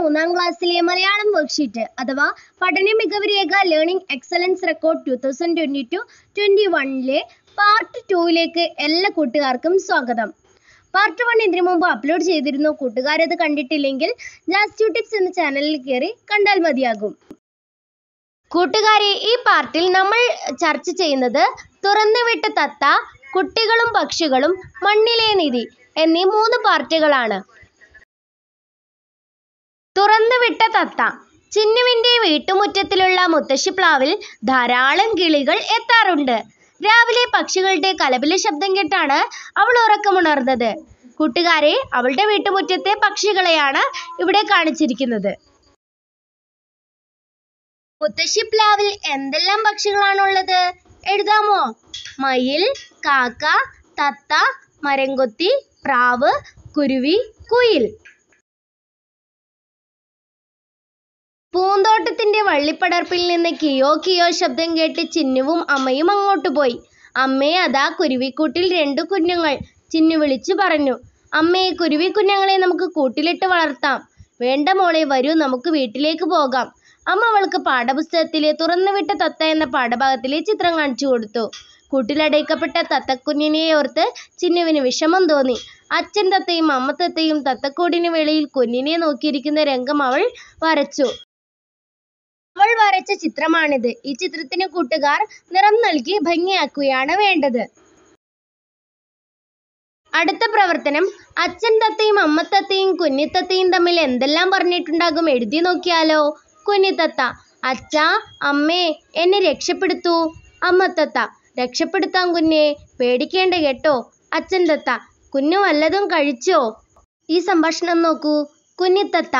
മൂന്നാം ക്ലാസ്സിലെ മലയാളം വർക്ക്ഷീറ്റ് അഥവാ പഠന മികവ് രേഖ learning excellence record two thousand twenty to twenty വണ്ണിലെ പാർട്ട് ടുവിലേക്ക് എല്ലാ കൂട്ടുകാർക്കും സ്വാഗതം പാർട്ട് വൺ ഇതിനു മുമ്പ് അപ്ലോഡ് ചെയ്തിരുന്നു കൂട്ടുകാരത് കണ്ടിട്ടില്ലെങ്കിൽ ജാസ്റ്റു ടിപ്സ് എന്ന ചാനലിൽ കയറി കണ്ടാൽ മതിയാകും കൂട്ടുകാരെ ഈ പാർട്ടിൽ നമ്മൾ ചർച്ച ചെയ്യുന്നത് തുറന്നുവിട്ട തത്ത കുട്ടികളും പക്ഷികളും മണ്ണിലെ നിധി എന്നീ മൂന്ന് പാർട്ടുകളാണ് വിട്ട തത്ത ചിന്നുവിന്റെ വീട്ടുമുറ്റത്തിലുള്ള പ്ലാവിൽ ധാരാളം കിളികൾ എത്താറുണ്ട് രാവിലെ പക്ഷികളുടെ കലപില ശബ്ദം കേട്ടാണ് അവൾ ഉറക്കമുണർന്നത് കൂട്ടുകാരെ അവളുടെ വീട്ടുമുറ്റത്തെ പക്ഷികളെയാണ് ഇവിടെ കാണിച്ചിരിക്കുന്നത് പ്ലാവിൽ എന്തെല്ലാം പക്ഷികളാണുള്ളത് എഴുതാമോ മയിൽ കാക്ക തത്ത മരംകൊത്തി പ്രാവ് കുരുവി കുയിൽ പൂന്തോട്ടത്തിന്റെ വള്ളിപ്പടർപ്പിൽ നിന്ന് കിയോ കിയോ ശബ്ദം കേട്ട് ചിന്നുവും അമ്മയും അങ്ങോട്ടു പോയി. അമ്മേ അതാ കുരുവിക്കൂട്ടിൽ രണ്ടു കുഞ്ഞുങ്ങൾ ചിന്നു വിളിച്ചു പറഞ്ഞു. അമ്മേ കുരുവിക്കുഞ്ഞുങ്ങളെ നമുക്ക് കൂട്ടിലിട്ട് വളർത്താം. വേണ്ട മോളെ വരൂ നമുക്ക് വീട്ടിലേക്ക് പോകാം. അമ്മ അവൾക്ക് പാഠപുസ്തകത്തിലെ തുറന്നുവിട്ട തത്ത എന്ന പാഠഭാഗത്തിലെ ചിത്രം കാണിച്ചു കൊടുത്തു. കൂട്ടിലടയ്ക്കപ്പെട്ട ഓർത്ത് ചിന്നുവിന് വിഷമം തോന്നി. അച്ഛൻ തത്തയും അമ്മ തത്തയും തത്തക്കൂടിന് വെളിയിൽ കുഞ്ഞിനെ നോക്കിയിരിക്കുന്ന രംഗം അവൾ വരച്ചു. വരച്ച ചിത്രമാണിത് ഈ ചിത്രത്തിന് കൂട്ടുകാർ നിറം നൽകി ഭംഗിയാക്കുകയാണ് വേണ്ടത് അടുത്ത പ്രവർത്തനം അച്ഛൻ തത്തയും അമ്മത്തത്തയും കുഞ്ഞിത്തത്തയും തമ്മിൽ എന്തെല്ലാം പറഞ്ഞിട്ടുണ്ടാകും എഴുതി നോക്കിയാലോ കുഞ്ഞിത്തത്ത അച്ഛാ അമ്മേ എന്നെ രക്ഷപ്പെടുത്തൂ അമ്മത്തത്ത രക്ഷപ്പെടുത്താം കുഞ്ഞെ പേടിക്കേണ്ട കേട്ടോ അച്ഛൻ തത്ത കുഞ്ഞു വല്ലതും കഴിച്ചോ ഈ സംഭാഷണം നോക്കൂ കുഞ്ഞിത്തത്ത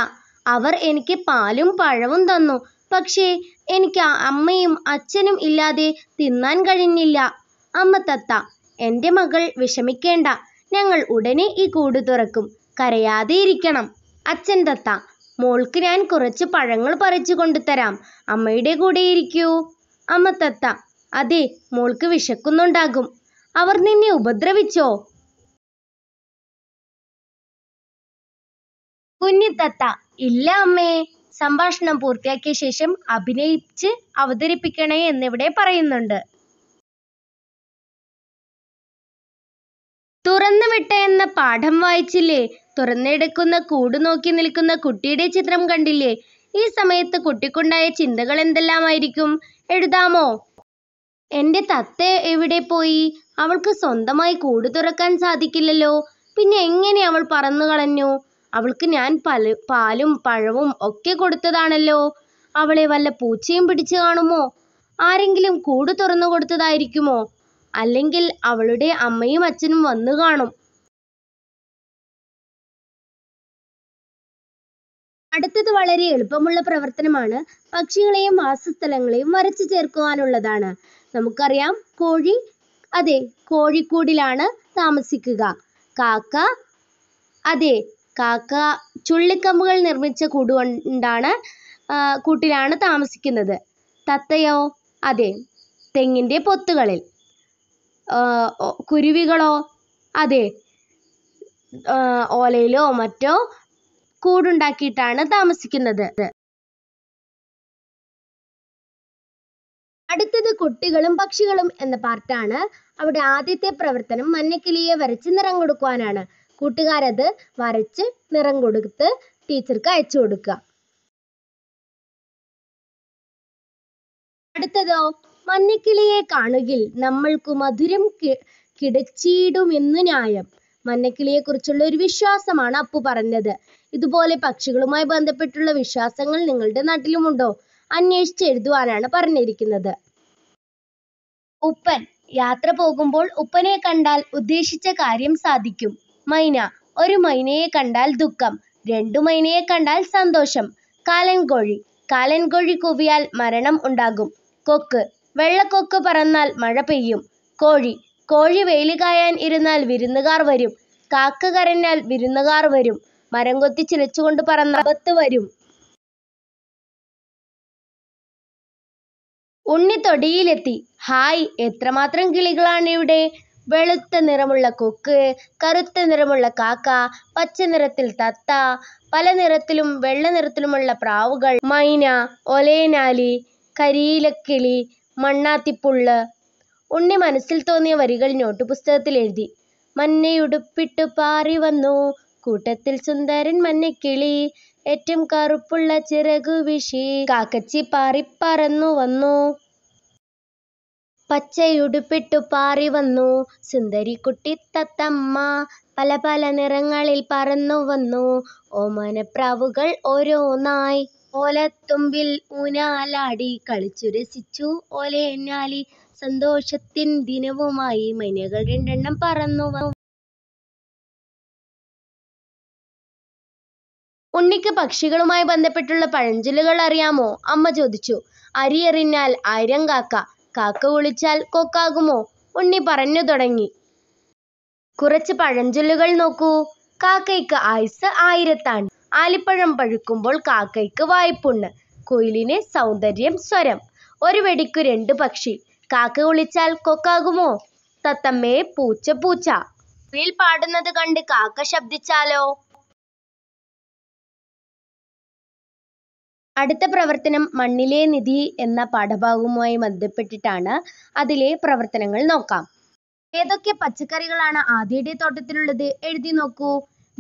അവർ എനിക്ക് പാലും പഴവും തന്നു പക്ഷേ എനിക്ക് അമ്മയും അച്ഛനും ഇല്ലാതെ തിന്നാൻ കഴിഞ്ഞില്ല. അമ്മ തത്ത: എൻ്റെ മകൾ വിഷമിക്കേണ്ട. ഞങ്ങൾ ഉടനെ ഈ കൂട് തുറക്കും. കരയാതെ ഇരിക്കണം. അച്ഛൻ തത്ത: മോൾക്ക് ഞാൻ കുറച്ച് പഴങ്ങൾ പറിച്ചു കൊണ്ടുതരാം. അമ്മയുടെ കൂടെ ഇരിക്കൂ. അമ്മ തത്ത: അതെ, മോൾക്ക് വിശക്കുന്നുണ്ടാകും. അവർ നിന്നെ ഉപദ്രവിച്ചോ? കുഞ്ഞി തത്ത: ഇല്ല അമ്മേ. സംഭാഷണം പൂർത്തിയാക്കിയ ശേഷം അഭിനയിച്ച് അവതരിപ്പിക്കണേ എന്നിവിടെ പറയുന്നുണ്ട് തുറന്നുവിട്ട എന്ന പാഠം വായിച്ചില്ലേ തുറന്നെടുക്കുന്ന കൂട് നോക്കി നിൽക്കുന്ന കുട്ടിയുടെ ചിത്രം കണ്ടില്ലേ ഈ സമയത്ത് കുട്ടിക്കുണ്ടായ ചിന്തകൾ എന്തെല്ലാമായിരിക്കും എഴുതാമോ എൻ്റെ തത്ത എവിടെ പോയി അവൾക്ക് സ്വന്തമായി കൂട് തുറക്കാൻ സാധിക്കില്ലല്ലോ പിന്നെ എങ്ങനെ അവൾ പറന്നു കളഞ്ഞു അവൾക്ക് ഞാൻ പല പാലും പഴവും ഒക്കെ കൊടുത്തതാണല്ലോ അവളെ വല്ല പൂച്ചയും പിടിച്ചു കാണുമോ ആരെങ്കിലും കൂട് തുറന്നു കൊടുത്തതായിരിക്കുമോ അല്ലെങ്കിൽ അവളുടെ അമ്മയും അച്ഛനും വന്നു കാണും അടുത്തത് വളരെ എളുപ്പമുള്ള പ്രവർത്തനമാണ് പക്ഷികളെയും വാസസ്ഥലങ്ങളെയും വരച്ചു ചേർക്കുവാനുള്ളതാണ് നമുക്കറിയാം കോഴി അതെ കോഴിക്കൂടിലാണ് താമസിക്കുക കാക്ക അതെ കാക്ക ചുള്ളിക്കമ്പുകൾ നിർമ്മിച്ച കൂടുകൊണ്ടാണ് കൂട്ടിലാണ് താമസിക്കുന്നത് തത്തയോ അതെ തെങ്ങിൻ്റെ പൊത്തുകളിൽ കുരുവികളോ അതെ ഓലയിലോ മറ്റോ കൂടുണ്ടാക്കിയിട്ടാണ് താമസിക്കുന്നത് അടുത്തത് കുട്ടികളും പക്ഷികളും എന്ന പാർട്ടാണ് അവിടെ ആദ്യത്തെ പ്രവർത്തനം മഞ്ഞക്കിളിയെ വരച്ച് നിറം കൊടുക്കുവാനാണ് കൂട്ടുകാരത് വരച്ച് നിറം കൊടുത്ത് ടീച്ചർക്ക് അയച്ചു കൊടുക്കുക അടുത്തതോ മഞ്ഞക്കിളിയെ കാണുകിൽ നമ്മൾക്ക് മധുരം കിടച്ചിടുമെന്നു ന്യായം മഞ്ഞക്കിളിയെ കുറിച്ചുള്ള ഒരു വിശ്വാസമാണ് അപ്പു പറഞ്ഞത് ഇതുപോലെ പക്ഷികളുമായി ബന്ധപ്പെട്ടുള്ള വിശ്വാസങ്ങൾ നിങ്ങളുടെ നാട്ടിലുമുണ്ടോ അന്വേഷിച്ച് എഴുതുവാനാണ് പറഞ്ഞിരിക്കുന്നത് ഉപ്പൻ യാത്ര പോകുമ്പോൾ ഉപ്പനെ കണ്ടാൽ ഉദ്ദേശിച്ച കാര്യം സാധിക്കും മൈന ഒരു മൈനയെ കണ്ടാൽ ദുഃഖം രണ്ടു മൈനയെ കണ്ടാൽ സന്തോഷം കാലൻകോഴി കാലൻകോഴി കൂവിയാൽ മരണം ഉണ്ടാകും കൊക്ക് വെള്ളക്കൊക്ക് പറന്നാൽ മഴ പെയ്യും കോഴി കോഴി വെയിൽ കായാൻ ഇരുന്നാൽ വിരുന്നുകാർ വരും കാക്ക കരഞ്ഞാൽ വിരുന്നുകാർ വരും മരം കൊത്തി ചിലച്ചുകൊണ്ട് പറന്ന വരും ഉണ്ണി തൊടിയിലെത്തി ഹായ് എത്രമാത്രം കിളികളാണ് ഇവിടെ വെളുത്ത നിറമുള്ള കൊക്ക് കറുത്ത നിറമുള്ള കാക്ക പച്ച നിറത്തിൽ തത്ത പല നിറത്തിലും വെള്ള നിറത്തിലുമുള്ള പ്രാവുകൾ മൈന ഒലേനാലി കരീലക്കിളി മണ്ണാത്തിപ്പുള്ള് ഉണ്ണി മനസ്സിൽ തോന്നിയ വരികൾ നോട്ട് പുസ്തകത്തിൽ എഴുതി മഞ്ഞയുടുപ്പിട്ടു പാറി വന്നു കൂട്ടത്തിൽ സുന്ദരൻ മഞ്ഞക്കിളി ഏറ്റം കറുപ്പുള്ള ചിറകു വിഷി കാക്കച്ചി പറന്നു വന്നു പച്ചയുടുപ്പിട്ടു സുന്ദരിക്കുട്ടി തത്തമ്മ പല പല നിറങ്ങളിൽ പറന്നു പറന്നുവന്നു ഓമനപ്രാവുകൾ ഓരോന്നായി. ഓലത്തുമ്പിൽ കളിച്ചു രസിച്ചു ഓലേന്നാലി. സന്തോഷത്തിൻ ദിനവുമായി മൈനകൾ രണ്ടെണ്ണം വന്നു ഉണ്ണിക്ക് പക്ഷികളുമായി ബന്ധപ്പെട്ടുള്ള പഴഞ്ചൊല്ലുകൾ അറിയാമോ? അമ്മ ചോദിച്ചു. അരിയെറിഞ്ഞാൽ ആയിരം കാക്ക കാക്ക വിളിച്ചാൽ കൊക്കാകുമോ ഉണ്ണി പറഞ്ഞു തുടങ്ങി കുറച്ച് പഴഞ്ചൊല്ലുകൾ നോക്കൂ കാക്കയ്ക്ക് ആയുസ് ആയിരത്താണ് ആലിപ്പഴം പഴുക്കുമ്പോൾ കാക്കയ്ക്ക് വായ്പുണ്ണ് കുയിലിന് സൗന്ദര്യം സ്വരം ഒരു വെടിക്കു രണ്ട് പക്ഷി കാക്ക വിളിച്ചാൽ കൊക്കാകുമോ തത്തമ്മയെ പൂച്ച പൂച്ച കുയിൽ പാടുന്നത് കണ്ട് കാക്ക ശബ്ദിച്ചാലോ അടുത്ത പ്രവർത്തനം മണ്ണിലെ നിധി എന്ന പാഠഭാഗവുമായി ബന്ധപ്പെട്ടിട്ടാണ് അതിലെ പ്രവർത്തനങ്ങൾ നോക്കാം ഏതൊക്കെ പച്ചക്കറികളാണ് ആദ്യയുടെ തോട്ടത്തിലുള്ളത് എഴുതി നോക്കൂ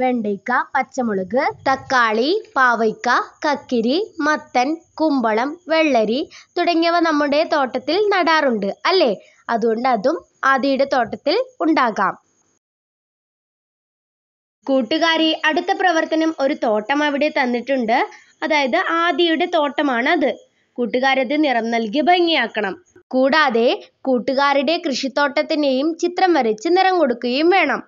വെണ്ടയ്ക്ക പച്ചമുളക് തക്കാളി പാവയ്ക്ക കക്കിരി മത്തൻ കുമ്പളം വെള്ളരി തുടങ്ങിയവ നമ്മുടെ തോട്ടത്തിൽ നടാറുണ്ട് അല്ലേ അതുകൊണ്ട് അതും ആദിയുടെ തോട്ടത്തിൽ ഉണ്ടാകാം കൂട്ടുകാരി അടുത്ത പ്രവർത്തനം ഒരു തോട്ടം അവിടെ തന്നിട്ടുണ്ട് അതായത് ആദിയുടെ തോട്ടമാണ് അത് കൂട്ടുകാരത് നിറം നൽകി ഭംഗിയാക്കണം കൂടാതെ കൂട്ടുകാരുടെ കൃഷിത്തോട്ടത്തിനെയും ചിത്രം വരച്ച് നിറം കൊടുക്കുകയും വേണം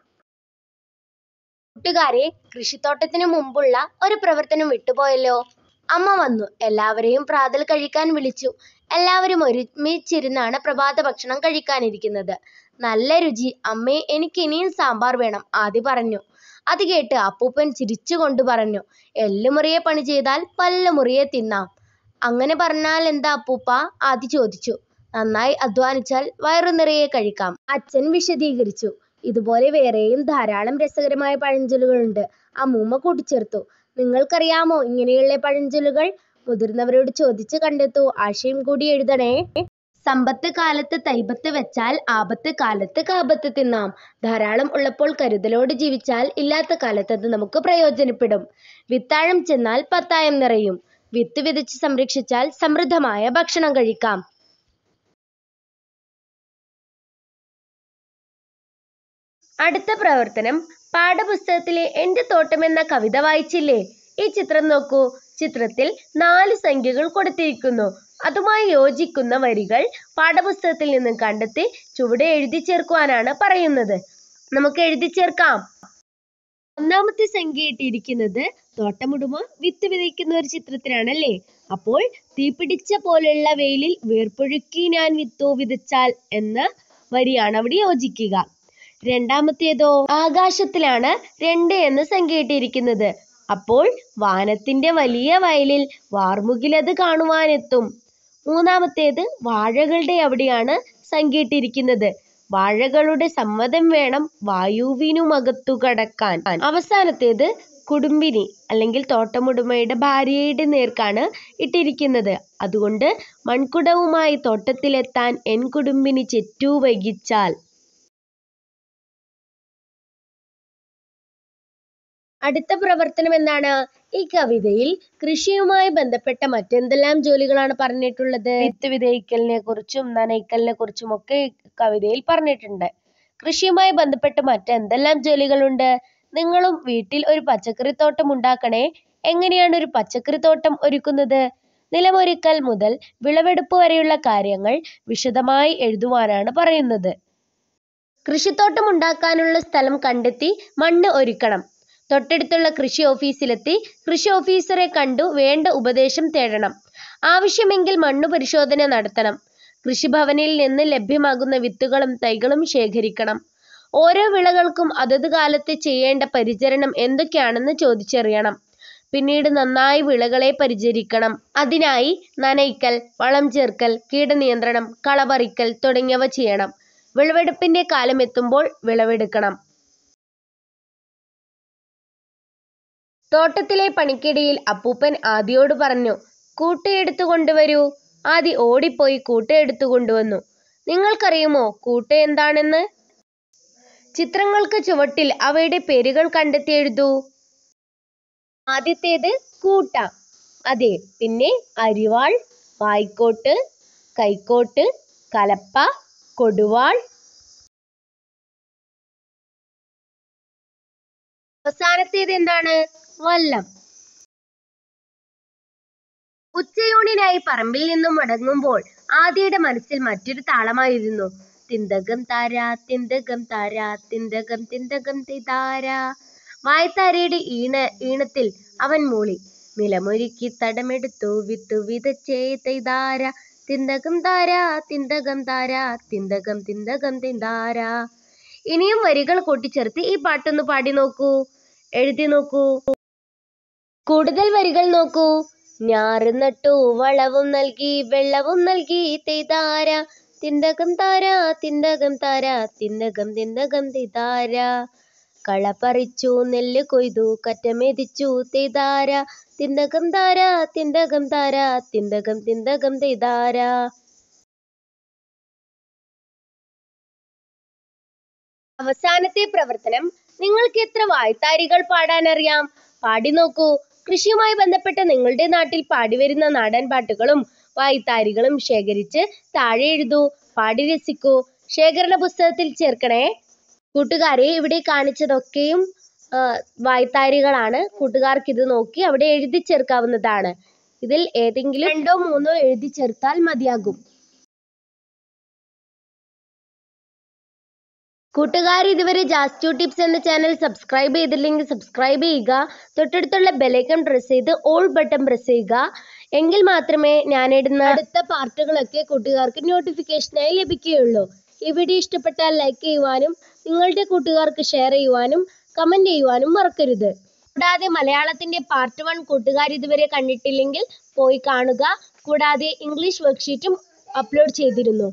കൂട്ടുകാരെ കൃഷിത്തോട്ടത്തിന് മുമ്പുള്ള ഒരു പ്രവർത്തനം വിട്ടുപോയല്ലോ അമ്മ വന്നു എല്ലാവരെയും പ്രാതൽ കഴിക്കാൻ വിളിച്ചു എല്ലാവരും ഒരുമിച്ചിരുന്നാണ് പ്രഭാത ഭക്ഷണം കഴിക്കാനിരിക്കുന്നത് നല്ല രുചി അമ്മേ എനിക്ക് ഇനിയും സാമ്പാർ വേണം ആദി പറഞ്ഞു അത് കേട്ട് അപ്പൂപ്പൻ ചിരിച്ചുകൊണ്ട് പറഞ്ഞു എല്ലുമുറിയെ പണി ചെയ്താൽ പല്ലുമുറിയെ തിന്നാം അങ്ങനെ പറഞ്ഞാൽ എന്താ അപ്പൂപ്പ ആദി ചോദിച്ചു നന്നായി അധ്വാനിച്ചാൽ വയറു നിറയെ കഴിക്കാം അച്ഛൻ വിശദീകരിച്ചു ഇതുപോലെ വേറെയും ധാരാളം രസകരമായ പഴഞ്ചൊല്ലുകളുണ്ട് അമ്മൂമ്മ കൂട്ടിച്ചേർത്തു നിങ്ങൾക്കറിയാമോ ഇങ്ങനെയുള്ള പഴഞ്ചൊല്ലുകൾ മുതിർന്നവരോട് ചോദിച്ച് കണ്ടെത്തൂ ആശയം കൂടി എഴുതണേ സമ്പത്ത് കാലത്ത് തൈബത്ത് വെച്ചാൽ ആപത്ത് കാലത്ത് കാപത്ത് തിന്നാം ധാരാളം ഉള്ളപ്പോൾ കരുതലോട് ജീവിച്ചാൽ ഇല്ലാത്ത കാലത്ത് അത് നമുക്ക് പ്രയോജനപ്പെടും വിത്താഴം ചെന്നാൽ പത്തായം നിറയും വിത്ത് വിതച്ച് സംരക്ഷിച്ചാൽ സമൃദ്ധമായ ഭക്ഷണം കഴിക്കാം അടുത്ത പ്രവർത്തനം പാഠപുസ്തകത്തിലെ എന്റെ തോട്ടം എന്ന കവിത വായിച്ചില്ലേ ഈ ചിത്രം നോക്കൂ ചിത്രത്തിൽ നാല് സംഖ്യകൾ കൊടുത്തിരിക്കുന്നു അതുമായി യോജിക്കുന്ന വരികൾ പാഠപുസ്തകത്തിൽ നിന്നും കണ്ടെത്തി ചുവടെ എഴുതി ചേർക്കുവാനാണ് പറയുന്നത് നമുക്ക് എഴുതി ചേർക്കാം ഒന്നാമത്തെ സംഖ്യ ഇട്ടിരിക്കുന്നത് തോട്ടമുടുമ വിത്ത് വിതയ്ക്കുന്ന ഒരു ചിത്രത്തിലാണല്ലേ അപ്പോൾ തീപിടിച്ച പോലെയുള്ള വെയിലിൽ വേർപ്പൊഴുക്കി ഞാൻ വിത്തോ വിതച്ചാൽ എന്ന വരിയാണ് അവിടെ യോജിക്കുക രണ്ടാമത്തേതോ ആകാശത്തിലാണ് രണ്ട് എന്ന് സംഖ്യ ഇട്ടിരിക്കുന്നത് അപ്പോൾ വാനത്തിന്റെ വലിയ വയലിൽ വാർമുകിലത് കാണുവാനെത്തും മൂന്നാമത്തേത് വാഴകളുടെ അവിടെയാണ് സംഖ്യയിട്ടിരിക്കുന്നത് വാഴകളുടെ സമ്മതം വേണം വായുവിനുമകത്തു കടക്കാൻ അവസാനത്തേത് കുടുംബിനി അല്ലെങ്കിൽ തോട്ടമുടമയുടെ ഭാര്യയുടെ നേർക്കാണ് ഇട്ടിരിക്കുന്നത് അതുകൊണ്ട് മൺകുടവുമായി തോട്ടത്തിലെത്താൻ എൻ കുടുംബിനി ചെറ്റു വൈകിച്ചാൽ അടുത്ത പ്രവർത്തനം എന്താണ് ഈ കവിതയിൽ കൃഷിയുമായി ബന്ധപ്പെട്ട മറ്റെന്തെല്ലാം ജോലികളാണ് പറഞ്ഞിട്ടുള്ളത് വിത്ത് വിതയ്ക്കലിനെ കുറിച്ചും നനയ്ക്കലിനെ കുറിച്ചും ഒക്കെ കവിതയിൽ പറഞ്ഞിട്ടുണ്ട് കൃഷിയുമായി ബന്ധപ്പെട്ട് മറ്റെന്തെല്ലാം ജോലികളുണ്ട് നിങ്ങളും വീട്ടിൽ ഒരു പച്ചക്കറിത്തോട്ടം ഉണ്ടാക്കണേ എങ്ങനെയാണ് ഒരു പച്ചക്കറിത്തോട്ടം ഒരുക്കുന്നത് നിലമൊരുക്കൽ മുതൽ വിളവെടുപ്പ് വരെയുള്ള കാര്യങ്ങൾ വിശദമായി എഴുതുവാനാണ് പറയുന്നത് കൃഷിത്തോട്ടം ഉണ്ടാക്കാനുള്ള സ്ഥലം കണ്ടെത്തി മണ്ണ് ഒരുക്കണം തൊട്ടടുത്തുള്ള കൃഷി ഓഫീസിലെത്തി കൃഷി ഓഫീസറെ കണ്ടു വേണ്ട ഉപദേശം തേടണം ആവശ്യമെങ്കിൽ മണ്ണു പരിശോധന നടത്തണം കൃഷിഭവനിൽ നിന്ന് ലഭ്യമാകുന്ന വിത്തുകളും തൈകളും ശേഖരിക്കണം ഓരോ വിളകൾക്കും അതത് കാലത്ത് ചെയ്യേണ്ട പരിചരണം എന്തൊക്കെയാണെന്ന് ചോദിച്ചറിയണം പിന്നീട് നന്നായി വിളകളെ പരിചരിക്കണം അതിനായി നനയ്ക്കൽ വളം ചേർക്കൽ കീടനിയന്ത്രണം കളപറിക്കൽ തുടങ്ങിയവ ചെയ്യണം വിളവെടുപ്പിന്റെ കാലമെത്തുമ്പോൾ വിളവെടുക്കണം തോട്ടത്തിലെ പണിക്കിടയിൽ അപ്പൂപ്പൻ ആദിയോട് പറഞ്ഞു. "കൂട്ടയെടുത്തു കൊണ്ടുവരൂ. ആദി ഓടിപ്പോയി കൂട്ട എടുത്തു കൊണ്ടുവന്നു. നിങ്ങൾക്കറിയുമോ കൂട്ട എന്താണെന്ന്? ചിത്രങ്ങൾക്ക് ചുവട്ടിൽ അവയുടെ പേരുകൾ കണ്ടെത്തി എഴുതൂ. ആദ്യത്തേത് കൂട്ട. അതെ, പിന്നെ അരിവാൾ, വായ്ക്കോട്ട്, കൈക്കോട്ട്, കലപ്പ, കൊടുവാൾ. അവസാനത്തേത് എന്താണ്? കൊല്ലം ഉച്ചയൂണിനായി പറമ്പിൽ നിന്നും മടങ്ങുമ്പോൾ ആദിയുടെ മനസ്സിൽ മറ്റൊരു താളമായിരുന്നു തിന്തകം താര തിന്തകം താര തിന്തകം തിന്തകം തിതാര വായത്താരയുടെ ഈണ ഈണത്തിൽ അവൻ മൂളി നിലമൊരുക്കി തടമെടുത്തു വിത്തു വിതച്ചേ തൈതാര തിന്തകം താര തിന്തകം താര തിന്തകം തിന്തകം തിന്താര ഇനിയും വരികൾ കൂട്ടിച്ചേർത്ത് ഈ പാട്ടൊന്ന് പാടി നോക്കൂ എഴുതി നോക്കൂ കൂടുതൽ വരികൾ നോക്കൂ ഞാറ് നട്ടു വളവും നൽകി വെള്ളവും നൽകി തെയ്താര തിന്തകം താര തിന്തകം താര തിന്തകം തിന്തകം തെയ്താര കള പറിച്ചു നെല്ല് കൊയ്തു കറ്റമെതിച്ചു തെയ്താര തിന്തകം താര തിന്തകം താര തിന്തകം തിന്തകം തെയ്താര അവസാനത്തെ പ്രവർത്തനം നിങ്ങൾക്ക് എത്ര വായ്ത്താരികൾ പാടാനറിയാം പാടി നോക്കൂ കൃഷിയുമായി ബന്ധപ്പെട്ട് നിങ്ങളുടെ നാട്ടിൽ പാടിവരുന്ന നാടൻ പാട്ടുകളും വായ്ത്താരികളും ശേഖരിച്ച് താഴെ എഴുതൂ പാടി രസിക്കൂ ശേഖരണ പുസ്തകത്തിൽ ചേർക്കണേ കൂട്ടുകാരെ ഇവിടെ കാണിച്ചതൊക്കെയും വായ്ത്താരികളാണ് കൂട്ടുകാർക്ക് ഇത് നോക്കി അവിടെ എഴുതി ചേർക്കാവുന്നതാണ് ഇതിൽ ഏതെങ്കിലും രണ്ടോ മൂന്നോ എഴുതി ചേർത്താൽ മതിയാകും കൂട്ടുകാർ ഇതുവരെ ജാസ്റ്റു ടിപ്സ് എന്ന ചാനൽ സബ്സ്ക്രൈബ് ചെയ്തില്ലെങ്കിൽ സബ്സ്ക്രൈബ് ചെയ്യുക തൊട്ടടുത്തുള്ള ബെലൈക്കൺ പ്രസ് ചെയ്ത് ഓൾ ബട്ടൺ പ്രസ് ചെയ്യുക എങ്കിൽ മാത്രമേ ഞാനിടുന്ന അടുത്ത പാർട്ടുകളൊക്കെ കൂട്ടുകാർക്ക് നോട്ടിഫിക്കേഷനായി ലഭിക്കുകയുള്ളൂ ഈ വീഡിയോ ഇഷ്ടപ്പെട്ടാൽ ലൈക്ക് ചെയ്യുവാനും നിങ്ങളുടെ കൂട്ടുകാർക്ക് ഷെയർ ചെയ്യുവാനും കമൻറ്റ് ചെയ്യുവാനും മറക്കരുത് കൂടാതെ മലയാളത്തിന്റെ പാർട്ട് വൺ കൂട്ടുകാർ ഇതുവരെ കണ്ടിട്ടില്ലെങ്കിൽ പോയി കാണുക കൂടാതെ ഇംഗ്ലീഷ് വർക്ക്ഷീറ്റും അപ്ലോഡ് ചെയ്തിരുന്നു